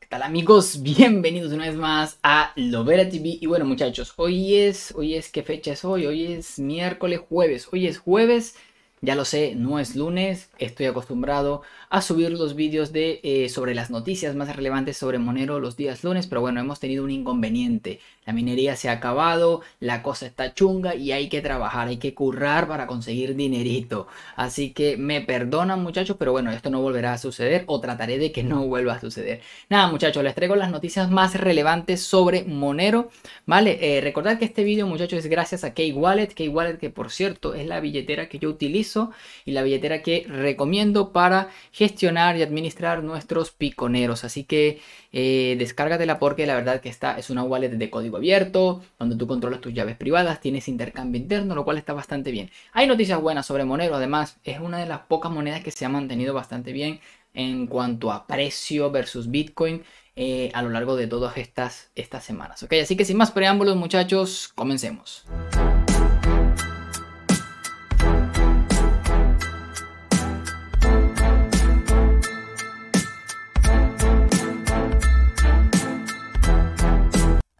¿Qué tal amigos? Bienvenidos una vez más a Lovera TV. Y bueno muchachos, hoy es, hoy es, ¿qué fecha es hoy? Hoy es miércoles, jueves. Hoy es jueves, ya lo sé, no es lunes. Estoy acostumbrado a subir los vídeos de, eh, sobre las noticias más relevantes sobre Monero los días lunes. Pero bueno, hemos tenido un inconveniente. La minería se ha acabado, la cosa está chunga y hay que trabajar, hay que currar para conseguir dinerito. Así que me perdonan muchachos, pero bueno, esto no volverá a suceder o trataré de que no vuelva a suceder. Nada muchachos, les traigo las noticias más relevantes sobre Monero. Vale, eh, recordad que este vídeo muchachos es gracias a Key wallet Key wallet que por cierto es la billetera que yo utilizo y la billetera que recomiendo para gestionar y administrar nuestros piconeros. Así que eh, descárgatela porque la verdad que esta es una wallet de código abierto, donde tú controlas tus llaves privadas, tienes intercambio interno, lo cual está bastante bien. Hay noticias buenas sobre Monero, además es una de las pocas monedas que se ha mantenido bastante bien en cuanto a precio versus Bitcoin eh, a lo largo de todas estas, estas semanas. ¿ok? Así que sin más preámbulos muchachos, comencemos.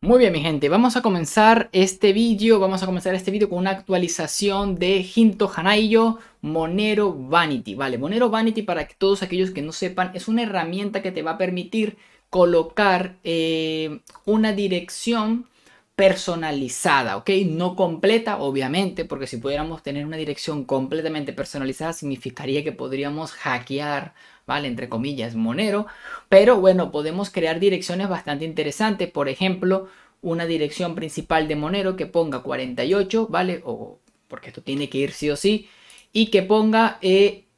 Muy bien mi gente, vamos a comenzar este vídeo, vamos a comenzar este vídeo con una actualización de Hinto Hanayo Monero Vanity, vale, Monero Vanity para que todos aquellos que no sepan es una herramienta que te va a permitir colocar eh, una dirección personalizada, ¿ok? No completa, obviamente, porque si pudiéramos tener una dirección completamente personalizada significaría que podríamos hackear ¿vale? Entre comillas, Monero. Pero bueno, podemos crear direcciones bastante interesantes. Por ejemplo, una dirección principal de Monero que ponga 48, ¿vale? O porque esto tiene que ir sí o sí. Y que ponga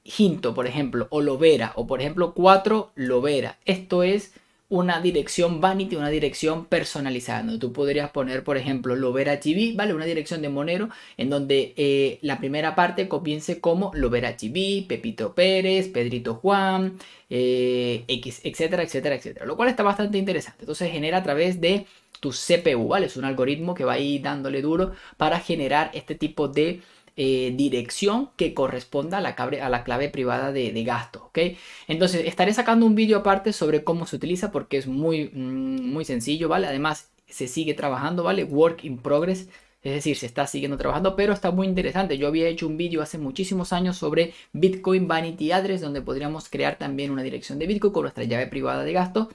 jinto, eh, por ejemplo, o Lovera, o por ejemplo 4 Lovera. Esto es una dirección vanity, una dirección personalizada. Tú podrías poner, por ejemplo, Lovera ¿vale? Una dirección de Monero en donde eh, la primera parte comience como Lovera Pepito Pérez, Pedrito Juan, eh, X, etcétera, etcétera, etcétera. Lo cual está bastante interesante. Entonces genera a través de tu CPU, ¿vale? Es un algoritmo que va a ir dándole duro para generar este tipo de eh, dirección que corresponda a la, clave, a la clave privada de, gasto, ¿ok? Entonces estaré sacando un vídeo aparte sobre cómo se utiliza porque es muy, mm, muy sencillo, ¿vale? Además se sigue trabajando, ¿vale? Work in progress. Es decir, se está siguiendo trabajando, pero está muy interesante. Yo había hecho un vídeo hace muchísimos años sobre Bitcoin Vanity Address, donde podríamos crear también una dirección de Bitcoin con nuestra llave privada de gasto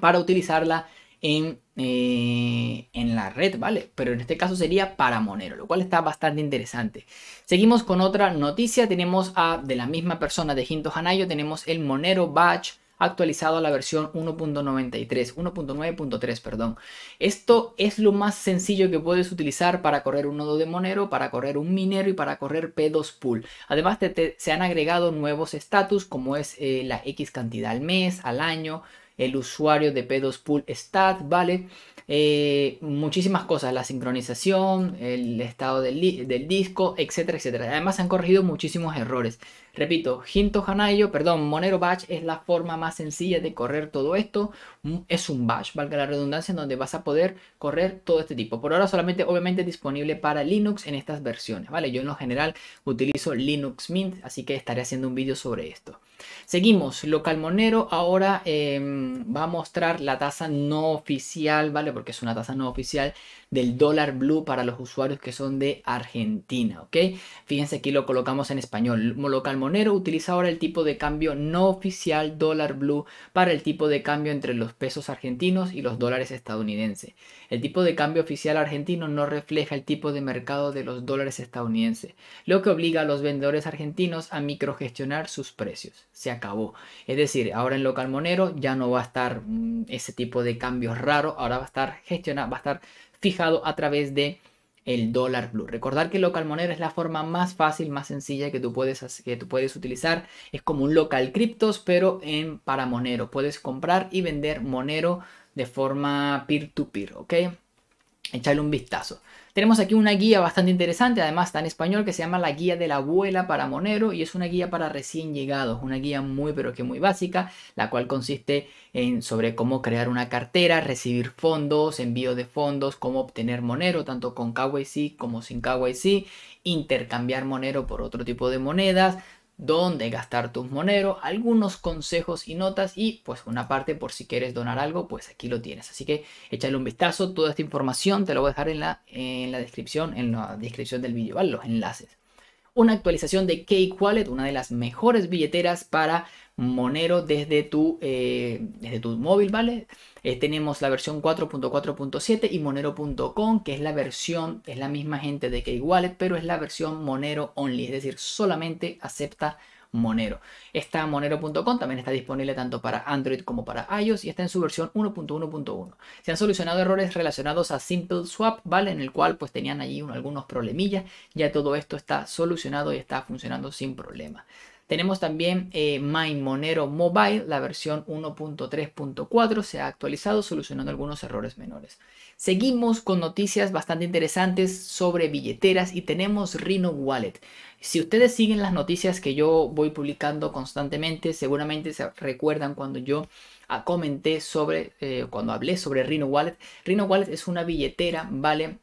para utilizarla eh, en, la red, ¿vale? Pero en este caso sería para Monero, lo cual está bastante interesante. Seguimos con otra noticia, tenemos a, de la misma persona de Hinto Hanayo, tenemos el Monero Batch actualizado a la versión 1.93, 1.9.3, perdón. Esto es lo más sencillo que puedes utilizar para correr un nodo de Monero, para correr un minero y para correr P2 Pool. Además, se han agregado nuevos estatus como es eh, la X cantidad al mes, al año, el usuario de P2 Pool Stat, ¿vale? Eh, muchísimas cosas, la sincronización, el estado del, del disco, etcétera, etcétera. Además se han corregido muchísimos errores. Repito, Hinto Hanayo, perdón, Monero Batch es la forma más sencilla de correr todo esto. Mm, es un batch, valga la redundancia, en donde vas a poder correr todo este tipo. Por ahora solamente, obviamente, disponible para Linux en estas versiones, ¿vale? Yo en lo general utilizo Linux Mint, así que estaré haciendo un vídeo sobre esto. Seguimos, local Monero ahora em, va a mostrar la tasa no oficial, ¿vale? Porque es una tasa no oficial del dólar blue para los usuarios que son de Argentina, ¿ok? Fíjense aquí lo colocamos en español. Local Monero utiliza ahora el tipo de cambio no oficial dólar blue para el tipo de cambio entre los pesos argentinos y los dólares estadounidenses. El tipo de cambio oficial argentino no refleja el tipo de mercado de los dólares estadounidenses, lo que obliga a los vendedores argentinos a microgestionar sus precios. Se acabó. Es decir, ahora en local monero ya no va a estar mm, ese tipo de cambios raro ahora va a estar gestionado, va a estar fijado a través de el dólar blue. Recordar que local monero es la forma más fácil, más sencilla que tú puedes, que tú puedes utilizar. Es como un local criptos, pero en para monero. Puedes comprar y vender monero de forma peer-to-peer, -peer, to peer ok Echarle un vistazo. Tenemos aquí una guía bastante interesante, además está en español, que se llama la guía de la abuela para Monero y es una guía para recién llegados, una guía muy pero que muy básica, la cual consiste en sobre cómo crear una cartera, recibir fondos, envío de fondos, cómo obtener Monero, tanto con KYC como sin KYC, intercambiar Monero por otro tipo de monedas, dónde gastar tus monero, algunos consejos y notas y pues una parte por si quieres donar algo, pues aquí lo tienes. Así que échale un vistazo, toda esta información te la voy a dejar en la, en la descripción, en la descripción del vídeo, ¿vale? Los enlaces una actualización de Cake Wallet, una de las mejores billeteras para Monero desde tu, eh, desde tu móvil, ¿vale? Eh, tenemos la versión 4.4.7 y monero.com, que es la versión, es la misma gente de Cake Wallet, pero es la versión Monero Only, es decir, solamente acepta Monero. Esta Monero.com también está disponible tanto para Android como para iOS y está en su versión 1.1.1. Se han solucionado errores relacionados a simple swap ¿vale? En el cual pues tenían allí algunos problemillas. Ya todo esto está solucionado y está funcionando sin problema. Tenemos también eh, My Monero Mobile, la versión 1.3.4 se ha actualizado solucionando algunos errores menores. Seguimos con noticias bastante interesantes sobre billeteras y tenemos Rhino Wallet. Si ustedes siguen las noticias que yo voy publicando constantemente, seguramente se recuerdan cuando yo ah, comenté sobre, eh, cuando hablé sobre Rhino Wallet. Rhino Wallet es una billetera, ¿vale?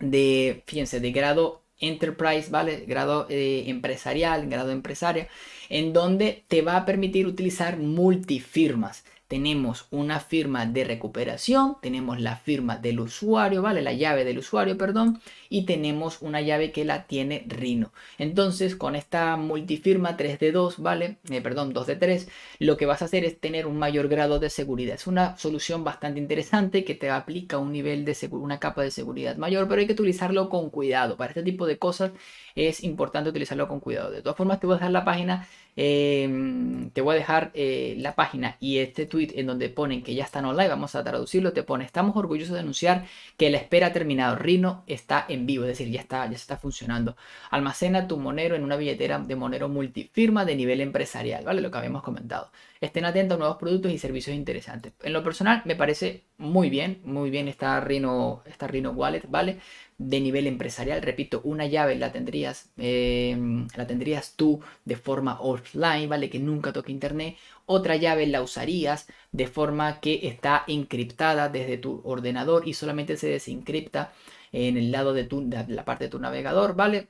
De, fíjense, de grado enterprise, ¿vale? Grado eh, empresarial, grado empresaria, en donde te va a permitir utilizar multifirmas tenemos una firma de recuperación, tenemos la firma del usuario, ¿vale? La llave del usuario, perdón, y tenemos una llave que la tiene Rino Entonces, con esta multifirma 3 de 2, ¿vale? Eh, perdón, 2 de 3, lo que vas a hacer es tener un mayor grado de seguridad. Es una solución bastante interesante que te aplica un nivel de una capa de seguridad mayor, pero hay que utilizarlo con cuidado. Para este tipo de cosas es importante utilizarlo con cuidado. De todas formas, te voy a dejar la página Em, te voy a dejar eh, la página y este tweet en donde ponen que ya están online. Vamos a traducirlo. Te pone: Estamos orgullosos de anunciar que la espera ha terminado. Rino está en vivo, es decir, ya está, ya está funcionando. Almacena tu monero en una billetera de monero multifirma de nivel empresarial, ¿vale? Lo que habíamos comentado. Estén atentos a nuevos productos y servicios interesantes. En lo personal, me parece muy bien, muy bien está Rhino, está Wallet, ¿vale? De nivel empresarial, repito, una llave la tendrías, em, la tendrías tú de forma offline, ¿vale? Que nunca toque internet. Otra llave la usarías de forma que está encriptada desde tu ordenador y solamente se desencripta en el lado de tu, de la parte de tu navegador, ¿vale?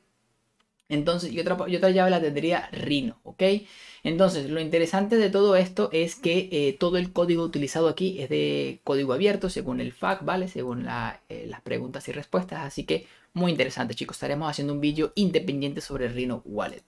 Entonces, y otra, otra llave la tendría Rino, ¿ok? Entonces, lo interesante de todo esto es que eh, todo el código utilizado aquí es de código abierto, según el FAQ, ¿vale? Según eh, las preguntas y respuestas, así que muy interesante chicos, estaremos haciendo un vídeo independiente sobre Rhino Wallet.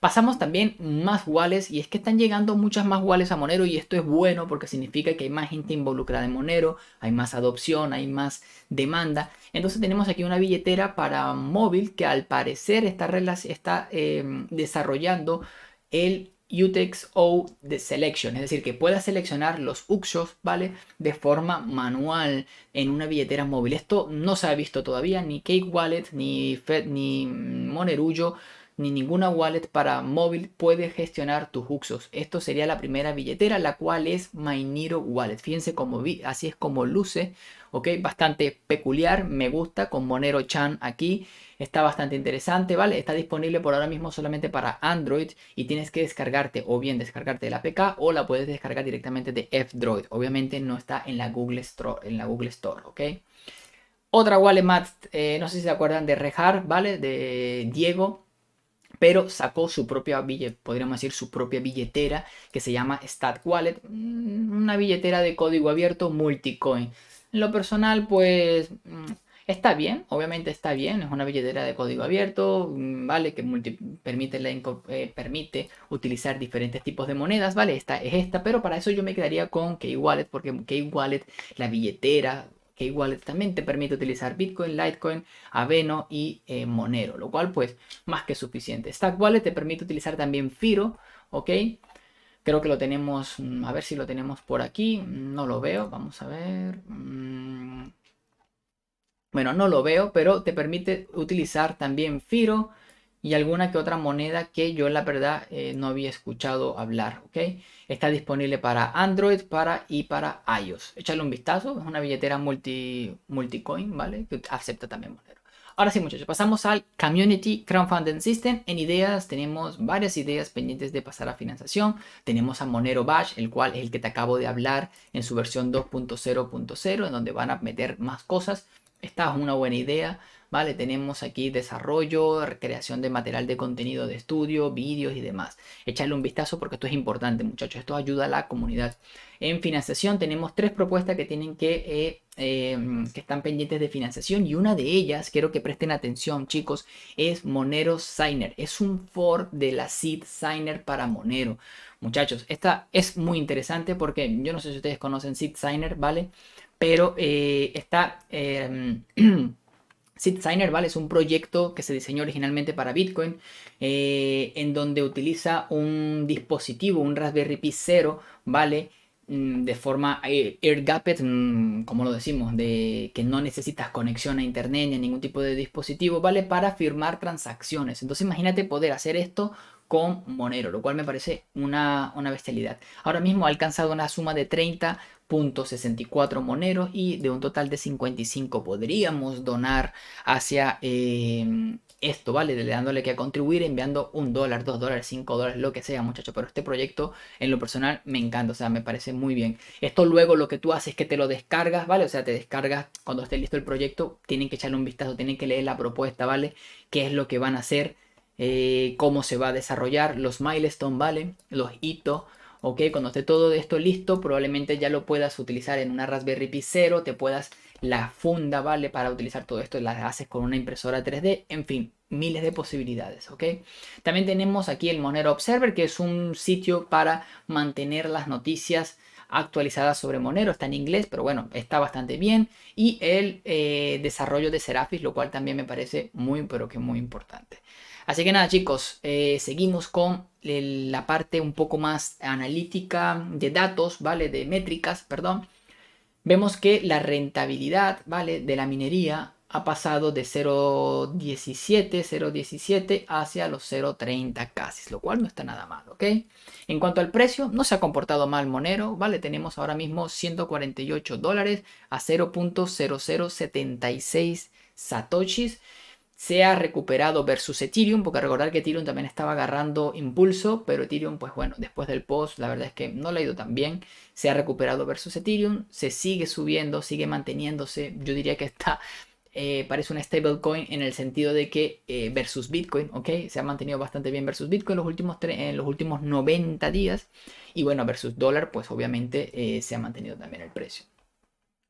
Pasamos también más wallets y es que están llegando muchas más wallets a Monero y esto es bueno porque significa que hay más gente involucrada en Monero, hay más adopción, hay más demanda. Entonces tenemos aquí una billetera para móvil que al parecer está, está eh, desarrollando el UTXO de Selection, es decir, que pueda seleccionar los UXOs, ¿vale? De forma manual en una billetera móvil. Esto no se ha visto todavía, ni Cake Wallet, ni Fed, ni mm, Monerullo ni ninguna wallet para móvil puede gestionar tus usos. Esto sería la primera billetera, la cual es Mainiro Wallet. Fíjense cómo vi, así es como luce, ¿ok? Bastante peculiar, me gusta, con Monero Chan aquí. Está bastante interesante, ¿vale? Está disponible por ahora mismo solamente para Android y tienes que descargarte o bien descargarte de la APK o la puedes descargar directamente de F-Droid. Obviamente no está en la Google Store, en la Google Store, ¿ok? Otra wallet más, eh, no sé si se acuerdan de Rejar, ¿vale? De Diego pero sacó su propia billetera, podríamos decir su propia billetera que se llama Stat Wallet, mm, una billetera de código abierto multicoin. En lo personal, pues mm, está bien, obviamente está bien, es una billetera de código abierto, mm, vale, que permite, eh, permite utilizar diferentes tipos de monedas, vale, esta es esta, pero para eso yo me quedaría con K-Wallet, porque K-Wallet, la billetera que igual también te permite utilizar Bitcoin, Litecoin, Aveno y eh, Monero, lo cual pues más que suficiente. Stack Wallet te permite utilizar también Firo, ¿ok? Creo que lo tenemos, mm, a ver si lo tenemos por aquí, no lo veo, vamos a ver. Mm. Bueno, no lo veo, pero te permite utilizar también Firo, y alguna que otra moneda que yo la verdad eh, no había escuchado hablar, ¿ok? Está disponible para Android para, y para iOS. Échale un vistazo, es una billetera multi, multicoin, ¿vale? Que acepta también Monero. Ahora sí muchachos, pasamos al Community Crowdfunding System. En ideas tenemos varias ideas pendientes de pasar a financiación. Tenemos a Monero Bash, el cual es el que te acabo de hablar en su versión 2.0.0, en donde van a meter más cosas. Esta es una buena idea. ¿vale? Tenemos aquí desarrollo, creación de material de contenido de estudio, vídeos y demás. Échale un vistazo porque esto es importante, muchachos. Esto ayuda a la comunidad. En financiación tenemos tres propuestas que tienen que, eh, em, que están pendientes de financiación y una de ellas, quiero que presten atención chicos, es Monero Signer. Es un for de la Seed Signer para Monero. Muchachos, esta es muy interesante porque yo no sé si ustedes conocen Seed Signer, ¿vale? Pero eh, está... Em, SitSigner ¿vale? Es un proyecto que se diseñó originalmente para Bitcoin, eh, en donde utiliza un dispositivo, un Raspberry Pi 0, ¿vale? Mm, de forma eh, air mm, como lo decimos, de que no necesitas conexión a internet ni a ningún tipo de dispositivo, ¿vale? Para firmar transacciones. Entonces imagínate poder hacer esto con Monero, lo cual me parece una, una bestialidad. Ahora mismo ha alcanzado una suma de 30.64 moneros y de un total de 55 podríamos donar hacia em, esto, ¿vale? dándole que a contribuir, enviando un dólar, dos dólares, cinco dólares, lo que sea, muchacho. Pero este proyecto, en lo personal, me encanta, o sea, me parece muy bien. Esto luego lo que tú haces es que te lo descargas, ¿vale? O sea, te descargas cuando esté listo el proyecto, tienen que echarle un vistazo, tienen que leer la propuesta, ¿vale? ¿Qué es lo que van a hacer? Eh, cómo se va a desarrollar, los milestones, ¿vale? Los hitos, ¿ok? Cuando esté todo esto listo, probablemente ya lo puedas utilizar en una Raspberry Pi 0, te puedas la funda, ¿vale? Para utilizar todo esto, la haces con una impresora 3D, en fin, miles de posibilidades, ¿ok? También tenemos aquí el Monero Observer, que es un sitio para mantener las noticias actualizadas sobre Monero, está en inglés, pero bueno, está bastante bien. Y el eh, desarrollo de Serafis, lo cual también me parece muy, pero que muy importante. Así que nada chicos, eh, seguimos con la parte un poco más analítica de datos, ¿vale? De métricas, perdón. Vemos que la rentabilidad, ¿vale? De la minería ha pasado de 0.17, 0.17 hacia los 0.30 casi, lo cual no está nada mal, ¿ok? En cuanto al precio, no se ha comportado mal Monero, ¿vale? Tenemos ahora mismo 148 dólares a 0.0076 satoshis se ha recuperado versus Ethereum, porque recordar que Ethereum también estaba agarrando impulso, pero Ethereum, pues bueno, después del post, la verdad es que no le ha ido tan bien, se ha recuperado versus Ethereum, se sigue subiendo, sigue manteniéndose, yo diría que está, eh, parece una stablecoin en el sentido de que eh, versus Bitcoin, ¿ok? Se ha mantenido bastante bien versus Bitcoin los últimos en los últimos 90 días, y bueno, versus dólar, pues obviamente eh, se ha mantenido también el precio.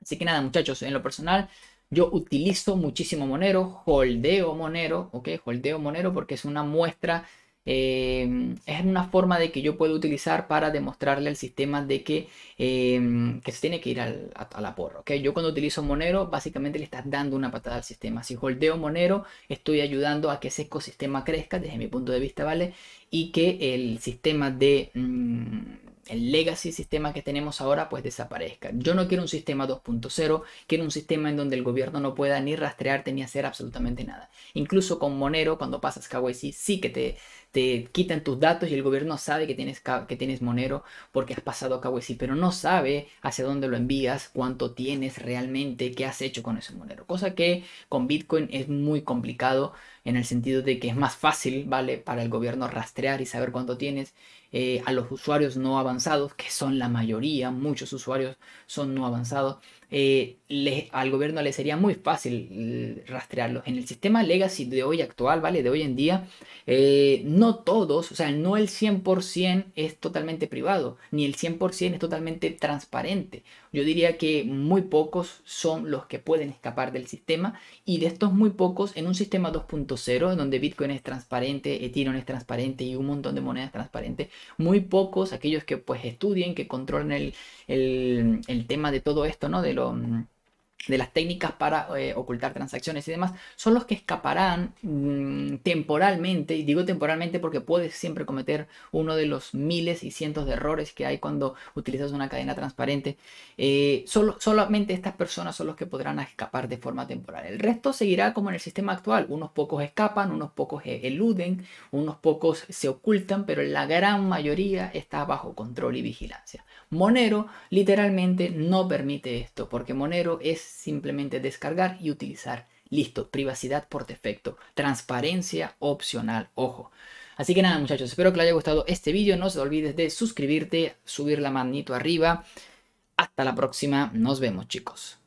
Así que nada, muchachos, en lo personal, yo utilizo muchísimo Monero, holdeo Monero, ¿ok? Holdeo Monero porque es una muestra, em, es una forma de que yo puedo utilizar para demostrarle al sistema de que, em, que se tiene que ir al, a, la porra, ¿ok? Yo cuando utilizo Monero, básicamente le estás dando una patada al sistema. Si holdeo Monero, estoy ayudando a que ese ecosistema crezca desde mi punto de vista, ¿vale? Y que el sistema de... Mm, el legacy sistema que tenemos ahora pues desaparezca. Yo no quiero un sistema 2.0, quiero un sistema en donde el gobierno no pueda ni rastrearte ni hacer absolutamente nada. Incluso con Monero, cuando pasas KYC, sí que te, te quitan tus datos y el gobierno sabe que tienes, que tienes Monero porque has pasado a KYC, pero no sabe hacia dónde lo envías, cuánto tienes realmente, qué has hecho con ese Monero. Cosa que con Bitcoin es muy complicado en el sentido de que es más fácil, ¿vale? Para el gobierno rastrear y saber cuánto tienes. Eh, a los usuarios no avanzados, que son la mayoría, muchos usuarios son no avanzados eh, al gobierno le sería muy fácil mm, rastrearlos. En el sistema legacy de hoy actual, ¿vale? De hoy en día, eh, no todos, o sea, no el 100% es totalmente privado, ni el 100% es totalmente transparente yo diría que muy pocos son los que pueden escapar del sistema y de estos muy pocos en un sistema 2.0 donde Bitcoin es transparente, Ethereum es transparente y un montón de monedas transparentes, muy pocos aquellos que pues estudien, que controlen el, el tema de todo esto, ¿no? De lo mm, de las técnicas para eh, ocultar transacciones y demás, son los que escaparán mm, temporalmente, y digo temporalmente porque puedes siempre cometer uno de los miles y cientos de errores que hay cuando utilizas una cadena transparente, eh, solo, solamente estas personas son los que podrán escapar de forma temporal. El resto seguirá como en el sistema actual, unos pocos escapan, unos pocos e-, eluden, unos pocos se ocultan, pero la gran mayoría está bajo control y vigilancia. Monero literalmente no permite esto, porque Monero es simplemente descargar y utilizar. Listo, privacidad por defecto, transparencia opcional, ojo. Así que nada muchachos, espero que les haya gustado este vídeo, no se olvides de suscribirte, subir la manito arriba. Hasta la próxima, nos vemos chicos.